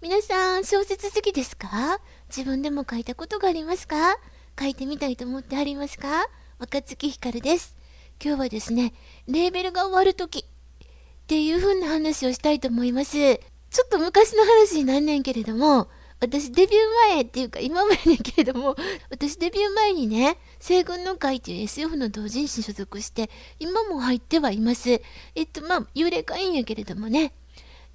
皆さん小説好きですか自分でも書いたことがありますか書いてみたいと思ってありますか若月ひかるです今日はですねレーベルが終わる時っていう風な話をしたいと思いますちょっと昔の話になんねんけれども私デビュー前っていうか今までだけれども私デビュー前にね「西軍の会」っていう SF の同人誌に所属して今も入ってはいますえっとまあ幽霊会員やけれどもね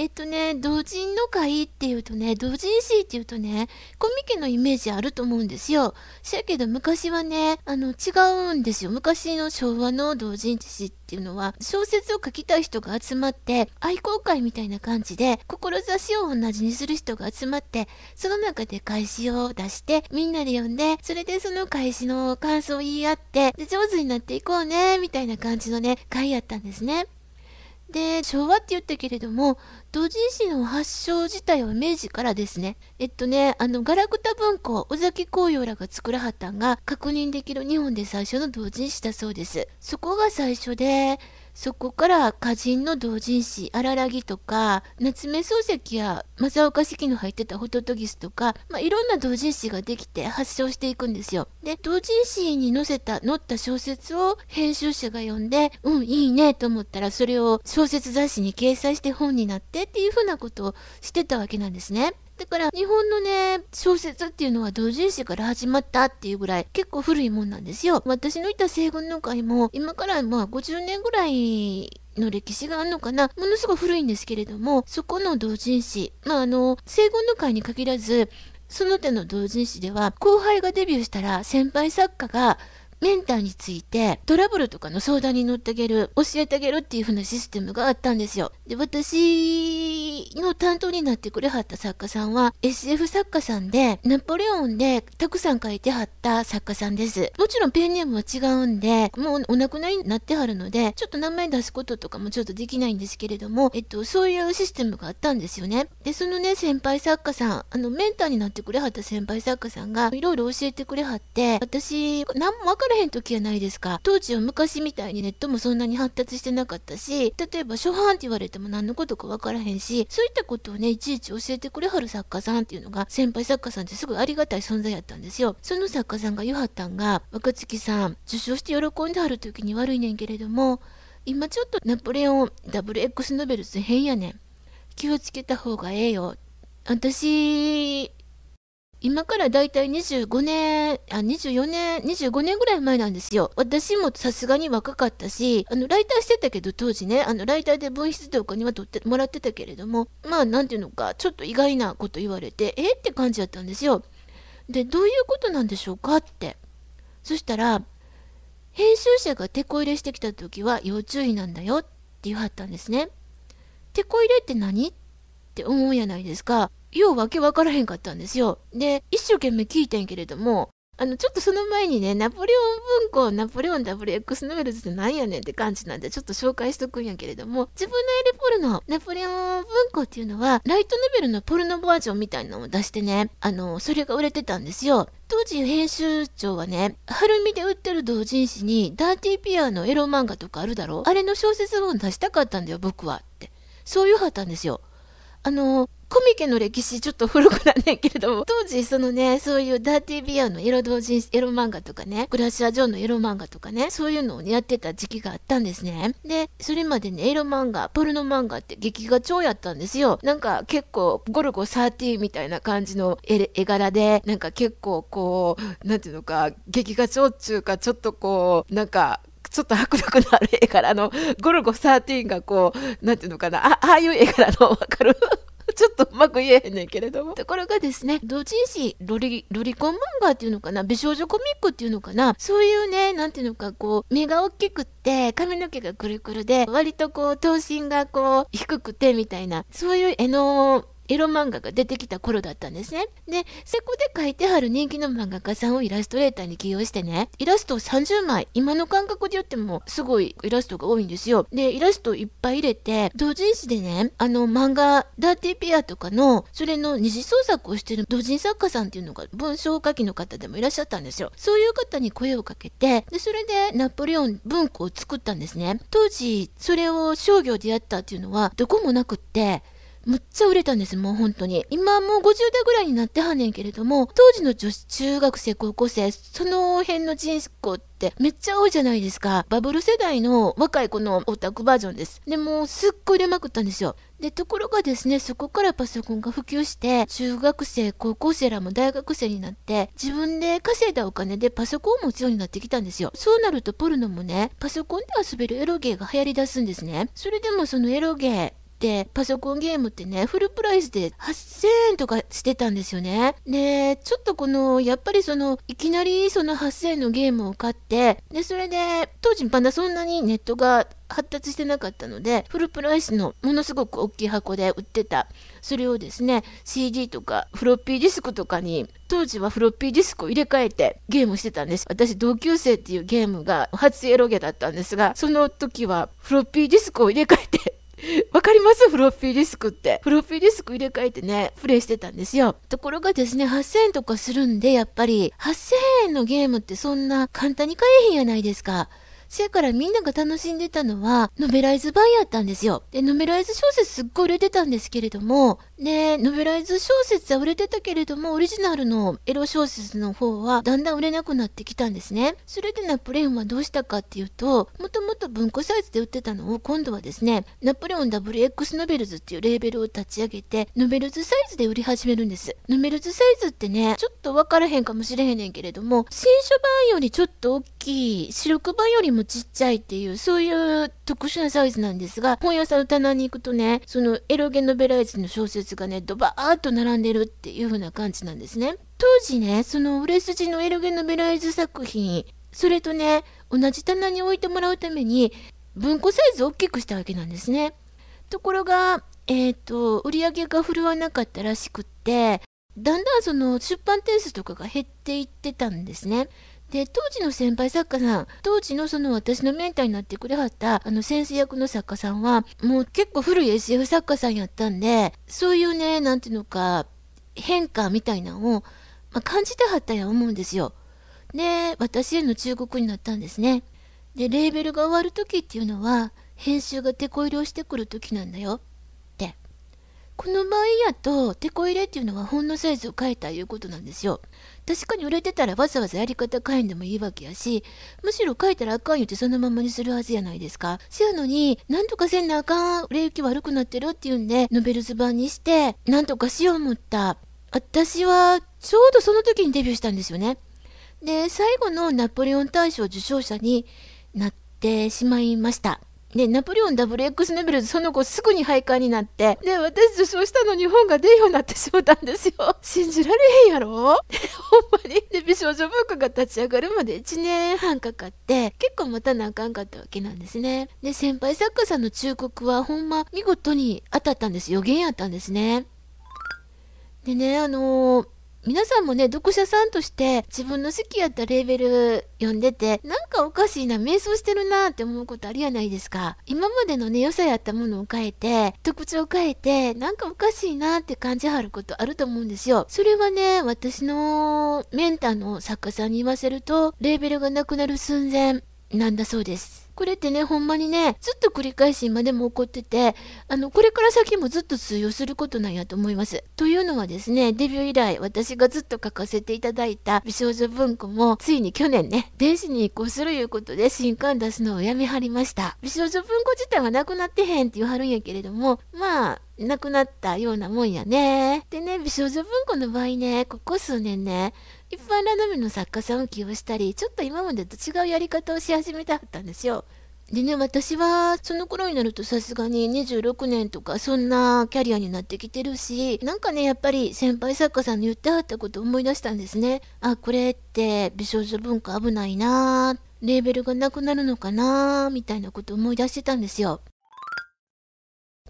えっとね、同人の会っていうとね、同人誌っていうとね、コミケのイメージあると思うんですよ。せやけど昔はね、あの、違うんですよ。昔の昭和の同人誌っていうのは、小説を書きたい人が集まって、愛好会みたいな感じで、志を同じにする人が集まって、その中で返しを出して、みんなで読んで、それでその返しの感想を言い合って、で、上手になっていこうね、みたいな感じのね、会やったんですね。で昭和って言ったけれども同人誌の発祥自体は明治からですねえっとねあのガラクタ文庫尾崎紅葉らが作らはったんが確認できる日本で最初の同時誌だそうですそこが最初でそこから歌人の同人誌「荒らぎ」とか夏目漱石や正岡季の入ってたホトトギスとか、まあ、いろんな同人誌ができて発症していくんですよ。で同人誌に載せた載った小説を編集者が読んでうんいいねと思ったらそれを小説雑誌に掲載して本になってっていうふうなことをしてたわけなんですね。だから日本のね、小説っていうのは同人誌から始まったっていうぐらい結構古いもんなんですよ。私のいた西軍の会も今からまあ50年ぐらいの歴史があるのかなものすごく古いんですけれどもそこの同人誌まああの西軍の会に限らずその他の同人誌では後輩がデビューしたら先輩作家がメンターについてトラブルとかの相談に乗ってあげる教えてあげるっていう風なシステムがあったんですよで私の担当になってくれはった作家さんは SF 作家さんで、ナポレオンでたくさん書いてはった作家さんです。もちろんペンネームは違うんで、もうお亡くなりになってはるので、ちょっと名前出すこととかもちょっとできないんですけれども、えっと、そういうシステムがあったんですよね。で、そのね、先輩作家さん、あの、メンターになってくれはった先輩作家さんが、いろいろ教えてくれはって、私、何もわからへん時やないですか。当時は昔みたいにネットもそんなに発達してなかったし、例えば初版って言われても何のことかわからへんし、そういったことをねいちいち教えてくれはる作家さんっていうのが先輩作家さんってすごいありがたい存在やったんですよその作家さんが言はったんが若月さん受賞して喜んではる時に悪いねんけれども今ちょっとナポレオン WX ノベルズ変やねん気をつけた方がええよ私今からだいたい25年、あ、24年、25年ぐらい前なんですよ。私もさすがに若かったし、あの、ライターしてたけど、当時ね、あの、ライターで分室でお金は取ってもらってたけれども、まあ、なんていうのか、ちょっと意外なこと言われて、えって感じだったんですよ。で、どういうことなんでしょうかって。そしたら、編集者が手こ入れしてきた時は要注意なんだよって言わはったんですね。手こ入れって何って思うやないですか。ようわけわからへんかったんですよ。で、一生懸命聞いてんけれども、あの、ちょっとその前にね、ナポレオン文庫、ナポレオン WX ノベルズって何やねんって感じなんで、ちょっと紹介しとくんやけれども、自分のエレポルのナポレオン文庫っていうのは、ライトノベルのポルノバージョンみたいなのを出してね、あの、それが売れてたんですよ。当時編集長はね、るみで売ってる同人誌に、ダーティーピアのエロ漫画とかあるだろあれの小説本出したかったんだよ、僕は。って。そう言わはったんですよ。あの、コミケの歴史ちょっと古くなんねんけれども、当時そのね、そういうダーティービアのエロ同人エロ漫画とかね、グラシア・ジョンのエロ漫画とかね、そういうのを、やってた時期があったんですね。で、それまでね、エロ漫画、ポルノ漫画って劇画調やったんですよ。なんか結構、ゴルゴ13みたいな感じの絵絵柄で、なんか結構こう、なんていうのか、劇画調っちゅうか、ちょっとこう、なんか、ちょっと迫力のある絵柄の、ゴルゴ13がこう、なんていうのかな、あああいう絵柄の、わかるちょっとうまく言えへんねんけれどもところがですね同人誌ロリロリコン漫画っていうのかな美少女コミックっていうのかなそういうねなんていうのかこう目が大きくって髪の毛がくるくるで割とこう頭身がこう低くてみたいなそういう絵のエロ漫画が出てきた頃だったんですね。で、そこで書いてある人気の漫画家さんをイラストレーターに起用してね、イラストを30枚、今の感覚で言ってもすごいイラストが多いんですよ。で、イラストいっぱい入れて、同人誌でね、あの漫画、ダーティーピアとかの、それの二次創作をしてる同人作家さんっていうのが文章書きの方でもいらっしゃったんですよ。そういう方に声をかけて、で、それでナポレオン文庫を作ったんですね。当時、それを商業でやったっていうのはどこもなくって、むっちゃ売れたんです、もう本当に。今もう50代ぐらいになってはんねんけれども、当時の女子中学生、高校生、その辺の人口ってめっちゃ多いじゃないですか。バブル世代の若い子のオタクバージョンです。でも、すっごい出まくったんですよ。で、ところがですね、そこからパソコンが普及して、中学生、高校生らも大学生になって、自分で稼いだお金でパソコンを持つようになってきたんですよ。そうなるとポルノもね、パソコンで遊べるエロゲーが流行り出すんですね。それでもそのエロゲー、ってパソコンゲームってねフルプライスで8000円とかしてたんですよね。でちょっとこのやっぱりそのいきなりその8000円のゲームを買ってでそれで当時まだそんなにネットが発達してなかったのでフルプライスのものすごく大きい箱で売ってたそれをですね CD とかフロッピーディスクとかに当時はフロッピーディスクを入れ替えてゲームしてたんです私同級生っていうゲームが初エロゲだったんですがその時はフロッピーディスクを入れ替えて わかりますフロッピーディスクって。フロッピーディスク入れ替えてね、プレイしてたんですよ。ところがですね、8000円とかするんで、やっぱり、8000円のゲームってそんな簡単に買えへんやないですか。せやからみんなが楽しんでたのは、ノベライズ版やったんですよ。で、ノベライズ小説すっごい売れてたんですけれども、えノベライズ小説は売れてたけれども、オリジナルのエロ小説の方はだんだん売れなくなってきたんですね。それでナポレオンはどうしたかっていうと、もともと文庫サイズで売ってたのを今度はですね、ナポレオン WX ノベルズっていうレーベルを立ち上げて、ノベルズサイズで売り始めるんです。ノベルズサイズってね、ちょっとわからへんかもしれへんねんけれども、新書版よりちょっと大きい、白六版よりもちっちゃいっていう、そういう特殊なサイズなんですが、本屋さんの棚に行くとね、そのエロゲノベライズの小説がねドバーッと並んでるっていう風な感じなんですね当時ねその売れ筋のエルゲノベライズ作品それとね同じ棚に置いてもらうために文庫サイズを大きくしたわけなんですねところがえっ、ー、と売り上げが振るわなかったらしくってだんだんその出版点数とかが減っていってたんですねで当時の先輩作家さん当時のその私のメンターになってくれはったあの先生役の作家さんはもう結構古い SF 作家さんやったんでそういうね何ていうのか変化みたいなのを、まあ、感じてはったや思うんですよ。で私への忠告になったんですね。でレーベルが終わる時っていうのは編集が手こ入れをしてくる時なんだよ。この場合やとテコ入れっていうのは本のサイズを変えたいうことなんですよ確かに売れてたらわざわざやり方変えんでもいいわけやしむしろ変えたらあかん言うてそのままにするはずやないですかせやのになんとかせんなあかん売れ行き悪くなってるっていうんでノベルズ版にしてなんとかしよう思った私はちょうどその時にデビューしたんですよねで最後のナポレオン大賞受賞者になってしまいましたね、ナポレオン WX ネベルズ、その後すぐに廃刊になって、で私受賞したのに本が出んようになってしもたんですよ。信じられへんやろ ほんまに。で、美少女文化が立ち上がるまで1年半かかって、結構またなあかんかったわけなんですね。で、先輩作家さんの忠告はほんま見事に当たったんです。予言やったんですね。でね、あのー皆さんもね読者さんとして自分の好きやったレーベル読んでてなんかおかしいな迷走してるなって思うことあるやないですか今までのね良さやったものを変えて特徴を変えてなんかおかしいなって感じはることあると思うんですよそれはね私のメンターの作家さんに言わせるとレーベルがなくなる寸前なんだそうですこれってね、ほんまにね、ずっと繰り返し今でも起こってて、あの、これから先もずっと通用することなんやと思います。というのはですね、デビュー以来、私がずっと書かせていただいた美少女文庫も、ついに去年ね、電子に移行するいうことで新刊出すのをやめはりました。美少女文庫自体はなくなってへんって言わはるんやけれども、まあ、なくなったようなもんやね。でね、美少女文庫の場合ね、ここ数年ね、一般ラノベの作家さんを起用したり、ちょっと今までと違うやり方をし始めたかったんですよ。でね、私はその頃になるとさすがに26年とかそんなキャリアになってきてるし、なんかね、やっぱり先輩作家さんの言ってはったことを思い出したんですね。あ、これって美少女文化危ないなレーベルがなくなるのかなみたいなことを思い出してたんですよ。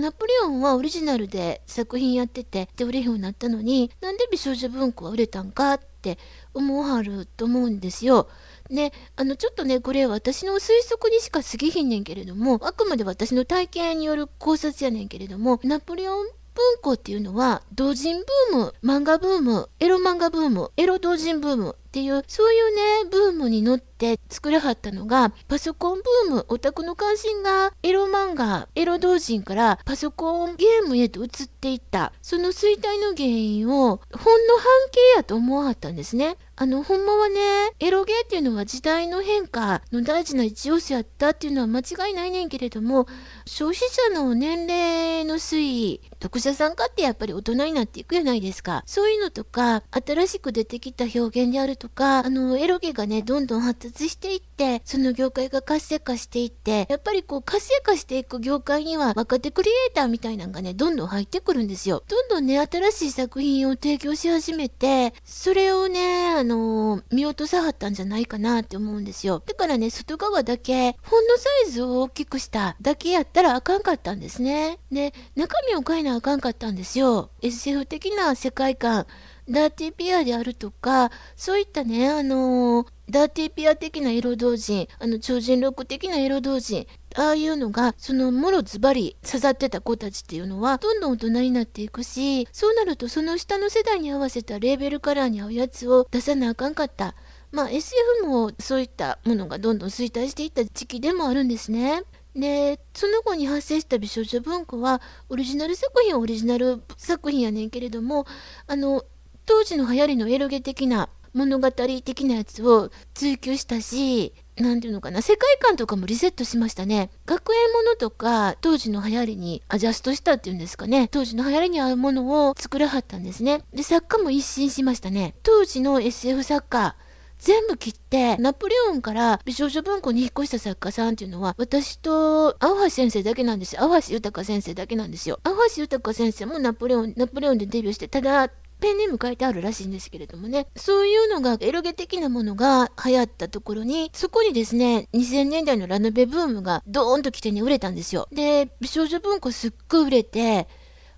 ナポレオンはオリジナルで作品やっててで売れへんようになったのになんで美少女文庫は売れたんかって思わはると思うんですよ。ね、あのちょっとねこれ私の推測にしか過ぎひんねんけれどもあくまで私の体験による考察やねんけれどもナポレオン文庫っていうのは同人ブーム漫画ブームエロ漫画ブームエロ同人ブームっていうそういうねブームに乗って作らはったのがパソコンブームオタクの関心がエロ漫画エロ同人からパソコンゲームへと移っていったその衰退の原因をほんの半径やと思わはったんですね。あの、ほんまはね、エロゲーっていうのは時代の変化の大事な一要素やったっていうのは間違いないねんけれども、消費者の年齢の推移、読者さんかってやっぱり大人になっていくじゃないですかそういうのとか新しく出てきた表現であるとかあのエロゲがねどんどん発達していってその業界が活性化していってやっぱりこう活性化していく業界には若手クリエイターみたいなのがねどんどん入ってくるんですよどんどんね新しい作品を提供し始めてそれをねあの見落とさはったんじゃないかなって思うんですよだからね外側だけ本のサイズを大きくしただけやったらあかんかったんですねで中身を変えなあかんかったんですよ。SF 的な世界観、ダーティーピアであるとか、そういったね、あのー、ダーティーピア的な色同人、あの超人ロック的な色同人、ああいうのが、そのもろズバリ刺さってた子たちっていうのは、どんどん大人になっていくし、そうなるとその下の世代に合わせたレーベルカラーに合うやつを出さなあかんかった。まあ SF もそういったものがどんどん衰退していった時期でもあるんですね。でその後に発生した美少女文庫はオリジナル作品はオリジナル作品やねんけれどもあの当時の流行りのエロゲ的な物語的なやつを追求したし何ていうのかな世界観とかもリセットしましたね学園ものとか当時の流行りにアジャストしたっていうんですかね当時の流行りに合うものを作らはったんですねで作家も一新しましたね当時の SF 作家全部切ってナポレオンから美少女文庫に引っ越した作家さんっていうのは私と青橋先生だけなんです青橋豊先生だけなんですよ青橋豊先生もナポレオンナポレオンでデビューしてただペンネーム書いてあるらしいんですけれどもねそういうのがエロゲ的なものが流行ったところにそこにですね2000年代のラノベブームがドーンと来てね売れたんですよで美少女文庫すっごい売れて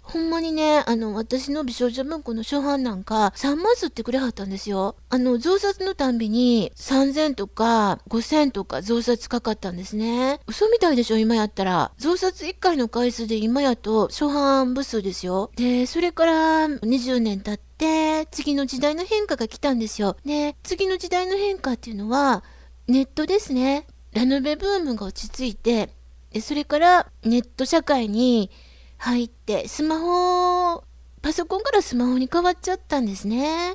ほんまにね、あの、私の美少女文庫の初版なんか、3万ずってくれはったんですよ。あの、増刷のたんびに、3000とか5000とか増刷かかったんですね。嘘みたいでしょ、今やったら。増刷1回の回数で今やと、初版部数ですよ。で、それから20年経って、次の時代の変化が来たんですよ。で、次の時代の変化っていうのは、ネットですね。ラノベブームが落ち着いて、それからネット社会に入ってスマホパソコンからスマホに変わっちゃったんですね。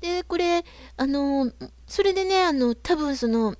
でこれあのそれでねあの多分その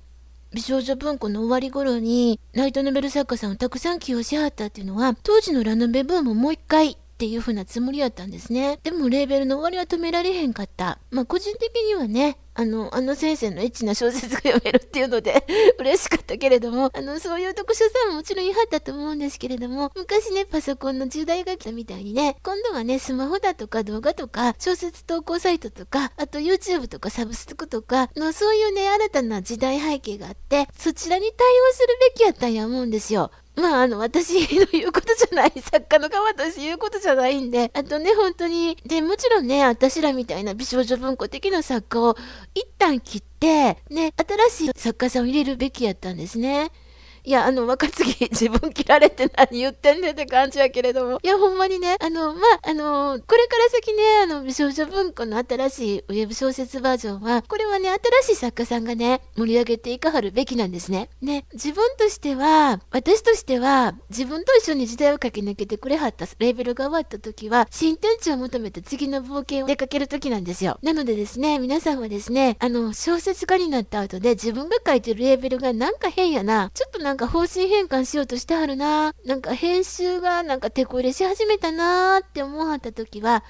美少女文庫の終わり頃にライトノベル作家さんをたくさん起用しはったっていうのは当時のラノベブームをもう一回っていう風なつもりやったんですね。でもレーベルの終わりは止められへんかった。まあ個人的にはね、あの、あの先生のエッチな小説が読めるっていうので 嬉しかったけれども、あの、そういう読書さんももちろん言いはったと思うんですけれども、昔ね、パソコンの重代が来たみたいにね、今度はね、スマホだとか動画とか、小説投稿サイトとか、あと YouTube とかサブスクとかの、そういうね、新たな時代背景があって、そちらに対応するべきやったんや思うんですよ。まあ、あの、私の言うことじゃない、作家の川として言うことじゃないんで、あとね、本当に、で、もちろんね、私らみたいな美少女文庫的な作家を一旦切って、ね、新しい作家さんを入れるべきやったんですね。いや、あの、若槻、自分切られて何言ってんねんって感じやけれども。いや、ほんまにね、あの、まあ、あの、これから先ね、あの、美少女文庫の新しいウェブ小説バージョンは、これはね、新しい作家さんがね、盛り上げていかはるべきなんですね。ね、自分としては、私としては、自分と一緒に時代を駆け抜けてくれはったレーベルが終わった時は、新天地を求めて次の冒険を出かける時なんですよ。なのでですね、皆さんはですね、あの、小説家になった後で自分が書いてるレーベルがなんか変やな、ちょっとなんかなんか方針変換しようとしてはるななんか編集がなんか手こ入れし始めたなーって思わはった時は、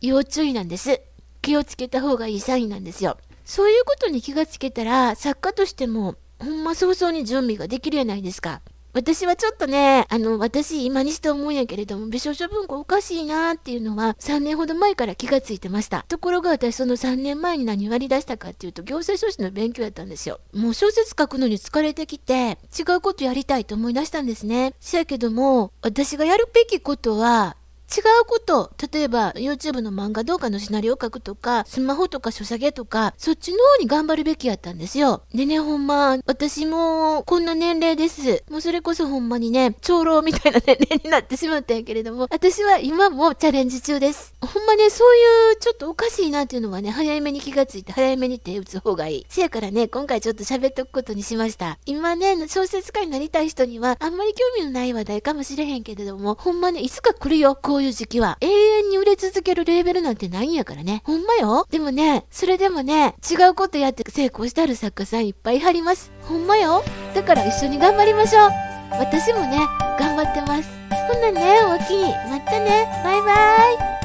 要注意なんです。気をつけた方がいいサインなんですよ。そういうことに気がつけたら、作家としても、ほんま早々に準備ができるやないですか。私はちょっとね、あの、私今にして思うんやけれども、美少女文庫おかしいなっていうのは3年ほど前から気がついてました。ところが私その3年前に何割り出したかっていうと、行政書士の勉強やったんですよ。もう小説書くのに疲れてきて、違うことやりたいと思い出したんですね。せやけども、私がやるべきことは、違うこと、例えば YouTube の漫画動画のシナリオを書くとか、スマホとか書下げとか、そっちの方に頑張るべきやったんですよ。でね、ほんま、私もこんな年齢です。もうそれこそほんまにね、長老みたいな年齢になってしまったんやけれども、私は今もチャレンジ中です。ほんまね、そういうちょっとおかしいなっていうのはね、早めに気がついて早めに手打つ方がいい。せやからね、今回ちょっと喋っとくことにしました。今ね、小説家になりたい人には、あんまり興味のない話題かもしれへんけれども、ほんまね、いつか来るよ、こうういう時期は。永遠に売れ続けるレーベルなんてないんやからね。ほんまよ。でもね、それでもね、違うことやって成功してある作家さんいっぱい貼ります。ほんまよ。だから一緒に頑張りましょう。私もね、頑張ってます。ほんなね、おおきに。またね。バイバーイ。